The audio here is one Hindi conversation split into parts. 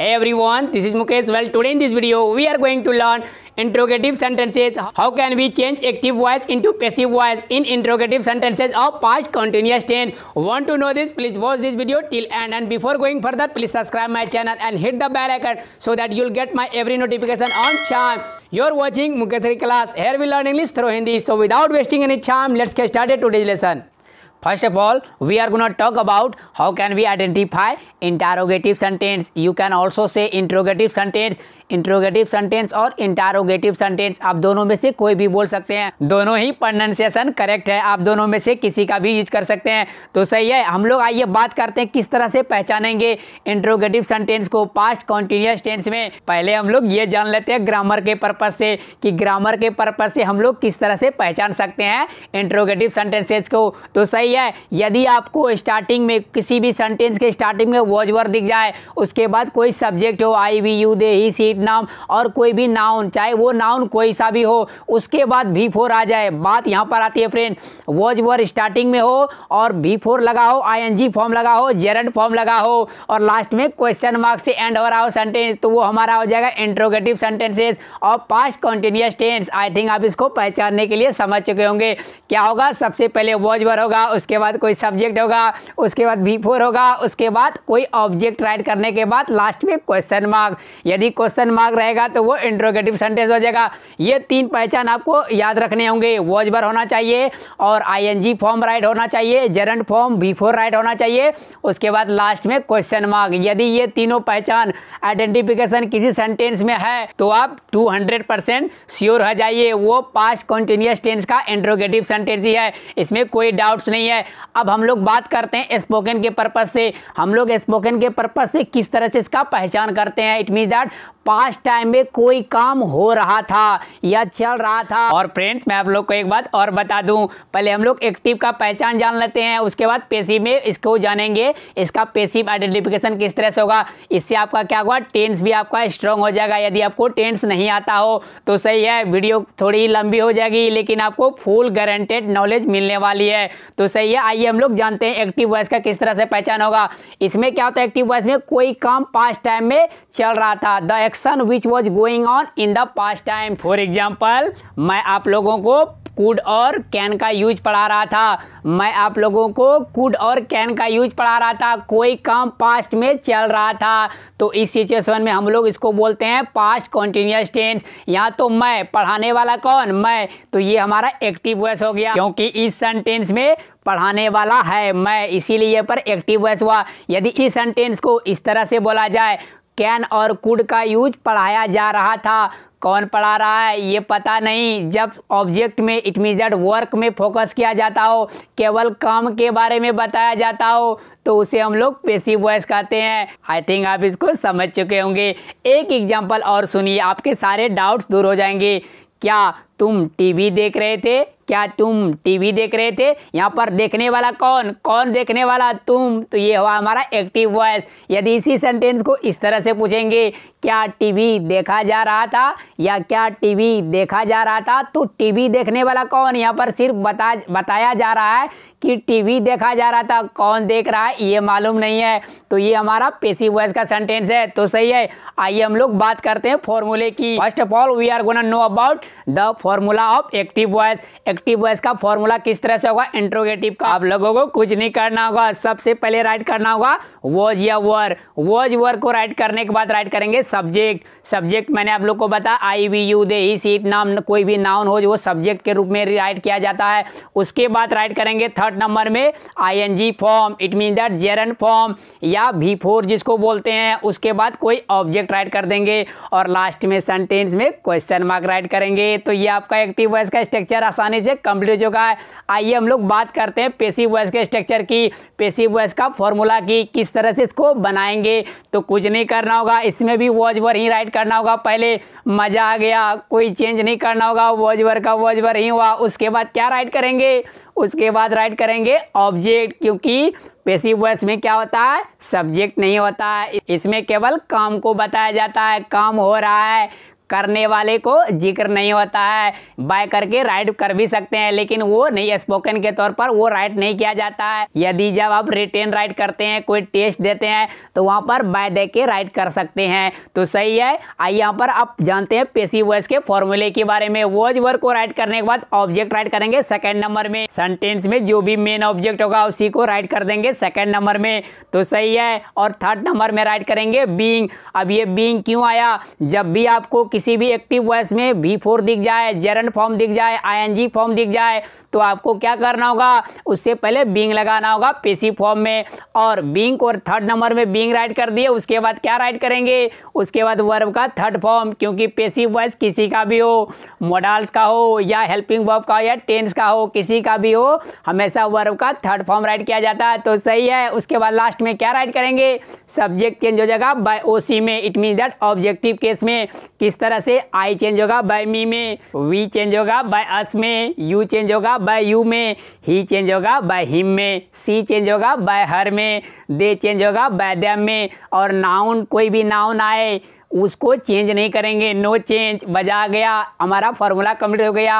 Hey everyone, this is Mukesh. Well, today in this video, we are going to learn interrogative sentences. How can we change active voice into passive voice in interrogative sentences of past continuous tense? Want to know this? Please watch this video till end. And before going further, please subscribe my channel and hit the bell icon so that you'll get my every notification on time. You're watching Mukesh class. Here we learn English through Hindi. So without wasting any time, let's get started today's lesson. First of all, we are going to talk about how can we identify interrogative sentence. You can also say interrogative sentence. Interrogative sentence और इंटारोगेटिव सेंटेंस आप दोनों में से कोई भी बोल सकते हैं दोनों ही प्रोनाउंसिएशन करेक्ट है आप दोनों में से किसी का भी यूज कर सकते हैं तो सही है हम लोग आइए बात करते हैं किस तरह से पहचानेंगे इंट्रोगेटिव सेंटेंस को पास्ट कॉन्टिन्यूस टेंस में पहले हम लोग ये जान लेते हैं ग्रामर के पर्पज से कि ग्रामर के पर्पज से हम लोग किस तरह से पहचान सकते हैं इंट्रोगेटिव सेंटेंसेस को तो सही है यदि आपको स्टार्टिंग में किसी भी सेंटेंस के स्टार्टिंग में वर दिख जाए उसके बाद कोई सब्जेक्ट हो I we you they he she it नाम और कोई भी नाउन चाहे वो नाउन कोई सा भी हो उसके बाद भी फोर आ जाए बात यहाँ पर आती है फ्रेंड वॉज वर स्टार्टिंग में हो और भी फोर लगा हो आई फॉर्म लगा हो जेरड फॉर्म लगा हो और लास्ट में क्वेश्चन मार्क से एंड हो रहा हो सेंटेंस तो वो हमारा हो जाएगा इंट्रोगेटिव सेंटेंसेस और past continuous tense I think आप इसको पहचानने के लिए समझ चुके होंगे क्या होगा सबसे पहले वॉज वर होगा उसके बाद कोई सब्जेक्ट होगा उसके बाद भी फोर होगा उसके बाद कोई ऑब्जेक्ट राइट करने के बाद लास्ट में क्वेश्चन मार्क यदि क्वेश्चन क्वेश्चन मार्क रहेगा तो वो इंट्रोगेटिव सेंटेंस हो जाएगा ये तीन पहचान आपको याद रखने होंगे वॉजबर होना चाहिए और आईएनजी फॉर्म राइट होना चाहिए जेरेंट फॉर्म बिफोर राइट होना चाहिए उसके बाद लास्ट में क्वेश्चन मार्क यदि ये तीनों पहचान आइडेंटिफिकेशन किसी सेंटेंस में है तो आप टू हंड्रेड परसेंट श्योर हो जाइए वो पास्ट कॉन्टिन्यूस टेंस का इंट्रोगेटिव सेंटेंस ही है इसमें कोई डाउट्स नहीं है अब हम लोग बात करते हैं स्पोकन के पर्पज से हम लोग स्पोकन के पर्पज से किस तरह से इसका पहचान करते हैं it mean that past time में कोई काम हो रहा था या चल रहा था और फ्रेंड्स मैं आप लोग को एक बात और बता दूं पहले हम लोग एक्टिव का पहचान जान लेते हैं उसके बाद पेशी में इसको जानेंगे इसका पेशी आइडेंटिफिकेशन किस तरह से होगा इससे आपका क्या होगा टेंस भी आपका स्ट्रॉन्ग हो जाएगा यदि आपको टेंस नहीं आता हो तो सही है वीडियो थोड़ी लंबी हो जाएगी लेकिन आपको फुल गारंटेड नॉलेज मिलने वाली है तो सही है आइए हम लोग जानते हैं एक्टिव वॉइस का किस तरह से पहचान होगा इसमें क्या होता है एक्टिव वॉइस में कोई काम पास्ट टाइम में चल रहा था the action action which was going on in the past time for example मैं आप लोगों को कुड और कैन का यूज पढ़ा रहा था मैं आप लोगों को कुड और कैन का यूज पढ़ा रहा था कोई काम पास्ट में चल रहा था तो इस सिचुएशन में हम लोग इसको बोलते हैं पास्ट कॉन्टिन्यूस टेंस यहाँ तो मैं पढ़ाने वाला कौन मैं तो ये हमारा एक्टिव वॉइस हो गया क्योंकि इस सेंटेंस में पढ़ाने वाला है मैं इसीलिए पर एक्टिव वॉइस हुआ यदि इस सेंटेंस को इस तरह से बोला जाए कैन और कुड का यूज पढ़ाया जा रहा था कौन पढ़ा रहा है ये पता नहीं जब ऑब्जेक्ट में इट इटमीजड वर्क में फोकस किया जाता हो केवल काम के बारे में बताया जाता हो तो उसे हम लोग पेशी वॉइस कहते हैं आई थिंक आप इसको समझ चुके होंगे एक एग्जाम्पल और सुनिए आपके सारे डाउट्स दूर हो जाएंगे क्या तुम टीवी देख रहे थे क्या तुम टीवी देख रहे थे यहाँ पर देखने वाला कौन कौन देखने वाला तुम तो ये हुआ हमारा एक्टिव वॉइस यदि इसी सेंटेंस को इस तरह से पूछेंगे क्या टीवी देखा जा रहा था या क्या टीवी देखा जा रहा था तो टीवी देखने वाला कौन यहाँ पर सिर्फ बता बताया जा रहा है कि टीवी देखा जा रहा था कौन देख रहा है ये मालूम नहीं है तो ये हमारा पेसिव वॉइस का सेंटेंस है तो सही है आइए हम लोग बात करते हैं फॉर्मूले की first of all we are gonna know about the formula of active voice active voice का फॉर्मूला किस तरह से होगा इंट्रोगेटिव का आप लोगों को कुछ नहीं करना होगा सबसे पहले राइट करना होगा वॉज या वर वॉज वर को राइट करने के बाद राइट करेंगे सब्जेक्ट सब्जेक्ट मैंने आप लोग को बताया I we you they she it नाम कोई भी नाउन हो जो सब्जेक्ट के रूप में राइट किया जाता है उसके बाद राइट करेंगे थर्ड नंबर में I N G form it mean that gerund form या भी फोर जिसको बोलते हैं उसके बाद कोई ऑब्जेक्ट राइट कर देंगे और लास्ट में सेंटेंस में क्वेश्चन मार्क राइट करेंगे तो यह आपका एक्टिव वॉइस का स्ट्रक्चर आसानी से कंप्लीट हो चुका है आइए हम लोग बात करते हैं पेसिव वॉइस के स्ट्रक्चर की पेसिव वॉइस का फॉर्मूला की किस तरह से इसको बनाएंगे तो कुछ नहीं करना होगा इसमें भी वॉज वर ही राइट करना होगा पहले मज़ा आ गया कोई चेंज नहीं करना होगा वॉज वर का वॉज वर ही हुआ उसके बाद क्या राइट करेंगे उसके बाद राइट करेंगे ऑब्जेक्ट क्योंकि पेशी वॉइस में क्या होता है सब्जेक्ट नहीं होता है इसमें केवल काम को बताया जाता है काम हो रहा है करने वाले को जिक्र नहीं होता है बाय करके राइट कर भी सकते हैं लेकिन वो नहीं स्पोकन के तौर पर वो राइट नहीं किया जाता है यदि जब आप रिटेन राइट करते हैं कोई टेस्ट देते हैं तो वहाँ पर बाय दे के राइट कर सकते हैं तो सही है आइए यहाँ पर आप जानते हैं पेशी वॉइस के फॉर्मूले के बारे में वॉज वर्ग को राइट करने के बाद ऑब्जेक्ट राइट करेंगे सेकेंड नंबर में सेंटेंस में जो भी मेन ऑब्जेक्ट होगा उसी को राइट कर देंगे सेकेंड नंबर में तो सही है और थर्ड नंबर में राइट करेंगे बींग अब ये बींग क्यों आया जब भी आपको किसी भी एक्टिव वॉइस में वी फोर दिख जाए जेरन फॉर्म दिख जाए आई फॉर्म दिख जाए तो आपको क्या करना होगा उससे पहले बींग लगाना होगा पेशी फॉर्म में और बींग और थर्ड नंबर में बींग राइट कर दिए उसके बाद क्या राइट करेंगे उसके बाद वर्ब का थर्ड फॉर्म क्योंकि पेशी वॉइस किसी का भी हो मॉडल्स का हो या हेल्पिंग वर्ब का हो या टेंस का हो किसी का भी हो हमेशा वर्ब का थर्ड फॉर्म राइट किया जाता है तो सही है उसके बाद लास्ट में क्या राइट करेंगे सब्जेक्ट चेंज हो जाएगा बाय ओ सी में it mean that objective case में किस तरह से आई चेंज होगा बाय मी में वी चेंज होगा बाय अस में यू चेंज होगा बाय यू में ही चेंज होगा बाय हिम में सी चेंज होगा बाय हर में दे चेंज होगा बाय दैम में और नाउन कोई भी नाउन आए उसको चेंज नहीं करेंगे नो चेंज बजा गया हमारा फॉर्मूला कम्प्लीट हो गया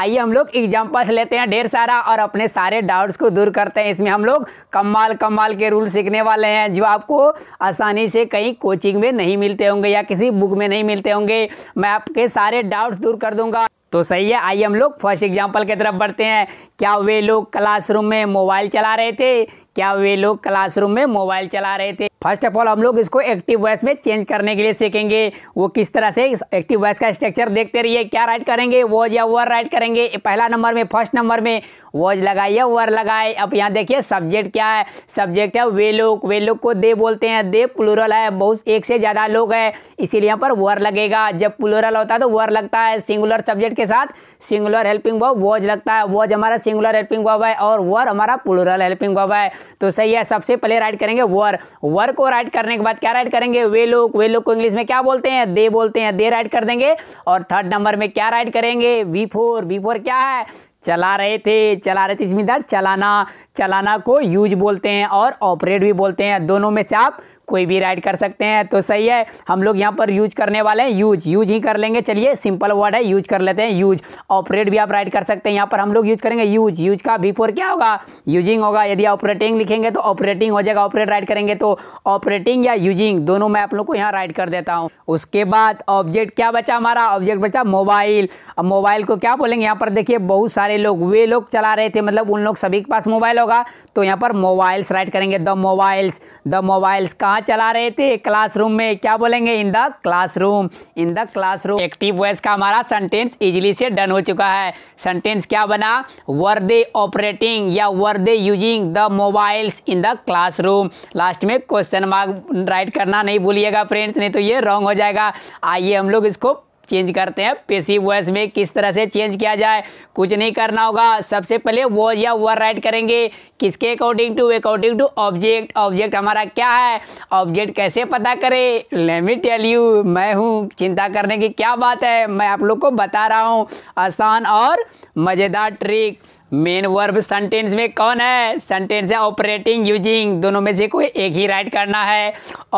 आइए हम लोग एग्जाम्पल्स लेते हैं ढेर सारा और अपने सारे डाउट्स को दूर करते हैं इसमें हम लोग कमाल कमाल के रूल सीखने वाले हैं जो आपको आसानी से कहीं कोचिंग में नहीं मिलते होंगे या किसी बुक में नहीं मिलते होंगे मैं आपके सारे डाउट्स दूर कर दूँगा तो सही है आइए हम लोग फर्स्ट एग्जाम्पल की तरफ बढ़ते हैं क्या वे लोग क्लासरूम में मोबाइल चला रहे थे क्या वे लोग क्लासरूम में मोबाइल चला रहे थे फर्स्ट ऑफ ऑल हम लोग इसको एक्टिव वॉइस में चेंज करने के लिए सीखेंगे वो किस तरह से एक्टिव वॉइस का स्ट्रक्चर देखते रहिए क्या राइट करेंगे वॉज या वर राइट करेंगे पहला नंबर में फर्स्ट नंबर में वॉज लगाइए वर लगाए अब यहाँ देखिए सब्जेक्ट क्या है सब्जेक्ट है वे लोग वे लोग को दे बोलते हैं दे प्लूरल है बहुत एक से ज़्यादा लोग है इसीलिए यहाँ पर वर लगेगा जब प्लूरल होता है तो वर लगता है सिंगुलर सब्जेक्ट के साथ सिंगुलर हेल्पिंग वॉब वॉज लगता है वॉज हमारा सिंगुलर हेल्पिंग वॉब है और वर हमारा प्लूरल हेल्पिंग वॉब है तो सही है सबसे पहले राइट करेंगे वर वर को राइट करने के बाद क्या राइट करेंगे वे लोग वे लोग को इंग्लिश में क्या बोलते हैं दे बोलते हैं दे राइट कर देंगे और थर्ड नंबर में क्या राइट करेंगे वी फोर वी फोर क्या है चला रहे थे चला रहे थे जिम्मेदार चलाना चलाना को यूज बोलते हैं और ऑपरेट भी बोलते हैं दोनों में से आप कोई भी राइड कर सकते हैं तो सही है हम लोग यहाँ पर यूज करने वाले हैं यूज यूज ही कर लेंगे चलिए सिंपल वर्ड है यूज कर लेते हैं यूज ऑपरेट भी आप राइड कर सकते हैं यहाँ पर हम लोग यूज करेंगे यूज यूज का बिफोर क्या होगा यूजिंग होगा यदि ऑपरेटिंग लिखेंगे तो ऑपरेटिंग हो जाएगा ऑपरेट राइड करेंगे तो ऑपरेटिंग या यूजिंग दोनों मैं आप लोग को यहाँ राइड कर देता हूँ उसके बाद ऑब्जेक्ट क्या बचा हमारा ऑब्जेक्ट बचा मोबाइल अब मोबाइल को क्या बोलेंगे यहाँ पर देखिए बहुत सारे लोग वे लोग चला रहे थे मतलब उन लोग सभी के पास मोबाइल होगा तो यहाँ पर मोबाइल्स राइड करेंगे द मोबाइल्स द मोबाइल्स कहाँ कहाँ चला रहे थे क्लासरूम में क्या बोलेंगे in the classroom in the classroom active voice का हमारा सेंटेंस इजिली से डन हो चुका है सेंटेंस क्या बना वर दे ऑपरेटिंग या were they using the mobiles in the classroom last में क्वेश्चन मार्क राइट करना नहीं भूलिएगा फ्रेंड्स नहीं तो ये रॉन्ग हो जाएगा आइए हम लोग इसको चेंज करते हैं पेसिव वॉइस में किस तरह से चेंज किया जाए कुछ नहीं करना होगा सबसे पहले वो या वर राइट करेंगे किसके according to according to object object हमारा क्या है ऑब्जेक्ट कैसे पता करे लेमी टेल यू मैं हूँ चिंता करने की क्या बात है मैं आप लोग को बता रहा हूँ आसान और मज़ेदार ट्रिक मेन वर्ब सेंटेंस में कौन है सेंटेंस है ऑपरेटिंग यूजिंग दोनों में से कोई एक ही राइट करना है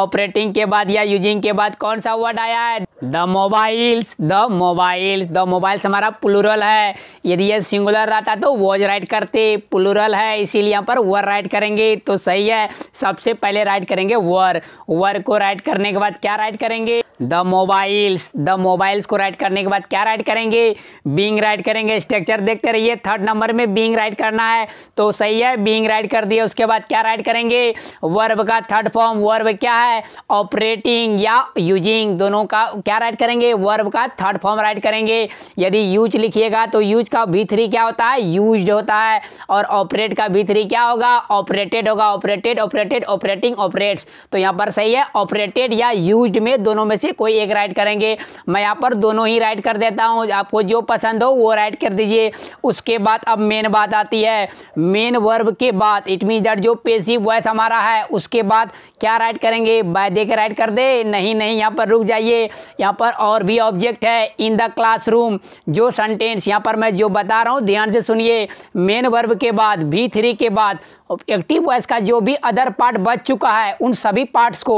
ऑपरेटिंग के बाद या यूजिंग के बाद कौन सा वर्ड आया है the mobiles the mobiles the mobiles हमारा प्लूरल है यदि ये सिंगुलर रहता तो वॉज राइट करते प्लूरल है इसीलिए यहाँ पर वर राइट करेंगे तो सही है सबसे पहले राइट करेंगे वर वर को राइट करने के बाद क्या राइट करेंगे द मोबाइल्स द मोबाइल्स को राइट करने के बाद क्या राइट करेंगे बींग राइट करेंगे स्ट्रक्चर देखते रहिए थर्ड नंबर में बींग राइट करना है तो सही है बींग राइट कर दिया उसके बाद क्या राइट करेंगे वर्ब का थर्ड फॉर्म वर्ब क्या है ऑपरेटिंग या यूजिंग दोनों का क्या राइट करेंगे वर्ब का थर्ड फॉर्म राइट करेंगे यदि यूज लिखिएगा तो यूज का भी थ्री क्या होता है यूज होता है और ऑपरेट का भी थ्री क्या होगा ऑपरेटेड होगा ऑपरेटेड ऑपरेटेड ऑपरेटिंग ऑपरेट्स तो यहाँ पर सही है ऑपरेटेड या यूज में दोनों में से से कोई एक राइड करेंगे मैं यहाँ पर दोनों ही राइड कर देता हूँ आपको जो पसंद हो वो राइड कर दीजिए उसके बाद अब मेन बात आती है मेन वर्ब के बाद इट मीन दैट जो पेसिव वॉइस हमारा है उसके बाद क्या राइड करेंगे बाय दे के राइड कर दे नहीं नहीं यहाँ पर रुक जाइए यहाँ पर और भी ऑब्जेक्ट है इन द क्लासरूम जो सेंटेंस यहाँ पर मैं जो बता रहा हूँ ध्यान से सुनिए मेन वर्ब के बाद भी थ्री के बाद एक्टिव वॉइस का जो भी अदर पार्ट बच चुका है उन सभी पार्ट्स को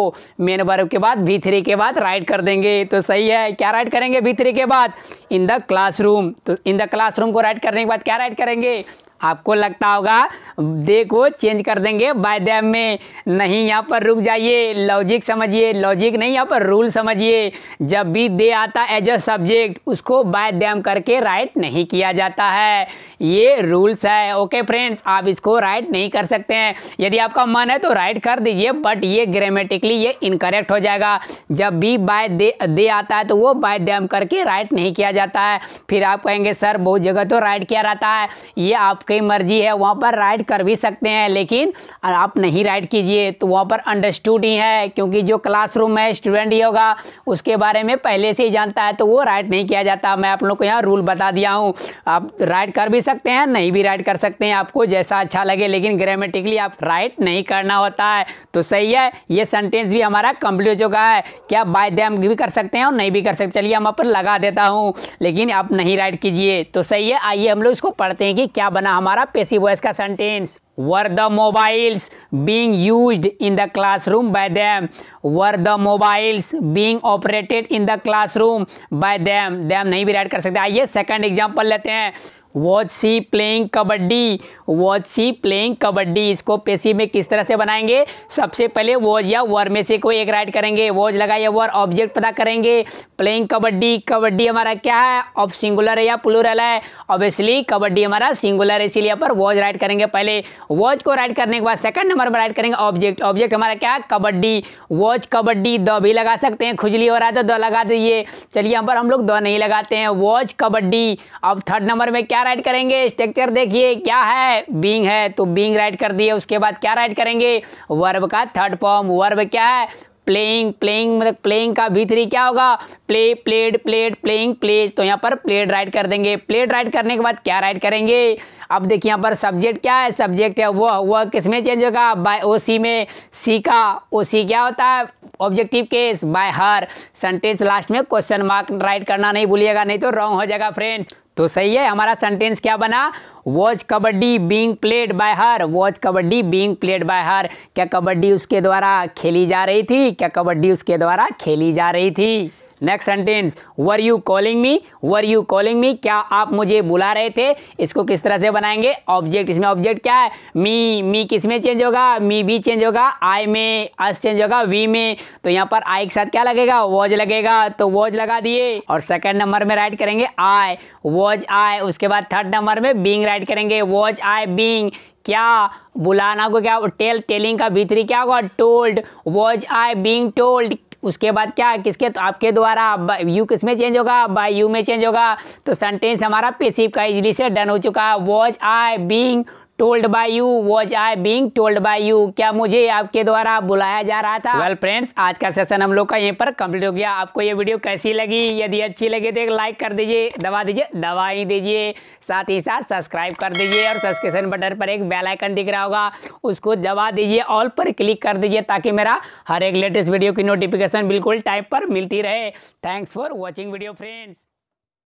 मेन वर्ब के बाद भी थ्री के बाद राइट कर देंगे तो सही है क्या राइट करेंगे भी थ्री के बाद इन द क्लासरूम तो इन द क्लासरूम को राइट करने के बाद क्या राइट करेंगे आपको लगता होगा दे को चेंज कर देंगे बाय द में नहीं यहाँ पर रुक जाइए लॉजिक समझिए लॉजिक नहीं यहाँ पर रूल समझिए जब भी दे आता एज अ सब्जेक्ट उसको बाय दैम करके राइट नहीं किया जाता है ये रूल्स है ओके फ्रेंड्स आप इसको राइट नहीं कर सकते हैं यदि आपका मन है तो राइट कर दीजिए बट ये ग्रामेटिकली ये इनकरेक्ट हो जाएगा जब भी बाय दे दे आता है तो वो बाय दैम करके राइट नहीं किया जाता है फिर आप कहेंगे सर बहुत जगह तो राइट किया जाता है ये आपकी मर्जी है वहाँ पर राइट कर भी सकते हैं लेकिन आप नहीं राइट कीजिए तो वहाँ पर अंडरस्टूड ही है क्योंकि जो क्लासरूम में स्टूडेंट ही होगा उसके बारे में पहले से ही जानता है तो वो राइट नहीं किया जाता मैं आप लोग को यहाँ रूल बता दिया हूँ आप राइट कर भी सकते हैं नहीं भी राइट कर सकते हैं आपको जैसा अच्छा लगे लेकिन ग्रामेटिकली आप राइट नहीं करना होता है तो सही है ये सेंटेंस भी हमारा कम्प्लीट हो चुका है क्या बाय दैम भी कर सकते हैं और नहीं भी कर सकते चलिए हम अपन लगा देता हूँ लेकिन आप नहीं राइट कीजिए तो सही है आइए हम लोग इसको पढ़ते हैं कि क्या बना हमारा पेशी वॉइस का sentence machines? Were the mobiles being used in the classroom by them? Were the mobiles being operated in the classroom by them? Them नहीं भी ऐड कर सकते आइए सेकंड एग्जांपल लेते हैं was she playing kabaddi was she playing kabaddi इसको पेशी में किस तरह से बनाएंगे सबसे पहले वॉज या वर में से कोई एक राइट करेंगे वॉज लगाया वर ऑब्जेक्ट पता करेंगे प्लेइंग कबड्डी कबड्डी हमारा क्या है ऑफ सिंगुलर है या प्लूरल है ऑब्वियसली कबड्डी हमारा सिंगुलर है इसीलिए पर वॉज राइट करेंगे पहले वॉच को राइट करने के बाद सेकंड नंबर पर राइट करेंगे ऑब्जेक्ट ऑब्जेक्ट हमारा क्या है कबड्डी वॉच कबड्डी द भी लगा सकते हैं खुजली हो रहा है तो द लगा दीजिए चलिए यहाँ पर हम लोग द नहीं लगाते हैं वॉच कबड्डी अब थर्ड नंबर में क्या क्या राइट करेंगे स्ट्रक्चर देखिए क्या है बींग है तो बींग राइट कर दिए उसके बाद क्या राइट करेंगे वर्ब का थर्ड फॉर्म वर्ब क्या है प्लेइंग प्लेइंग मतलब प्लेइंग का भीतरी क्या होगा play played played playing plays तो यहाँ पर प्लेड राइट कर देंगे प्लेड राइट करने के बाद क्या राइट करेंगे अब देखिए यहाँ पर सब्जेक्ट क्या है सब्जेक्ट है वो वह किस में चेंज होगा बाय ओ सी में सी का ओ सी क्या होता है objective case by her sentence last में क्वेश्चन मार्क राइट करना नहीं भूलिएगा नहीं तो रॉन्ग हो जाएगा फ्रेंड तो सही है हमारा सेंटेंस क्या बना was kabaddi being played by her was kabaddi being played by her क्या कबड्डी उसके द्वारा खेली जा रही थी क्या कबड्डी उसके द्वारा खेली जा रही थी next sentence were you calling me were you calling me क्या आप मुझे बुला रहे थे इसको किस तरह से बनाएंगे ऑब्जेक्ट इसमें ऑब्जेक्ट क्या है मी मी किस में चेंज होगा मी भी चेंज होगा आई में अस चेंज होगा वी में तो यहाँ पर आई के साथ क्या लगेगा वॉज लगेगा तो वॉज लगा दिए और सेकेंड नंबर में राइट करेंगे आई वॉज आई उसके बाद थर्ड नंबर में बींग राइट करेंगे वॉज आई बींग क्या बुलाना को क्या टेल टेलिंग का भीतरी क्या होगा told was I being told उसके बाद क्या किसके तो आपके द्वारा यू किस में चेंज होगा बाई यू में चेंज होगा तो सेंटेंस हमारा पेसिव का इजली से डन हो चुका है was I being told by you was I being told by you क्या मुझे आपके द्वारा बुलाया जा रहा था वेल फ्रेंड्स आज का सेशन हम लोग का यहीं पर कंप्लीट हो गया आपको ये वीडियो कैसी लगी यदि अच्छी लगी तो एक लाइक कर दीजिए दबा दीजिए दवा ही दीजिए साथ ही साथ सब्सक्राइब कर दीजिए और सब्सक्रिप्शन बटन पर एक बेल आइकन दिख रहा होगा उसको दबा दीजिए ऑल पर क्लिक कर दीजिए ताकि मेरा हर एक लेटेस्ट वीडियो की नोटिफिकेशन बिल्कुल टाइम पर मिलती रहे thanks for watching video friends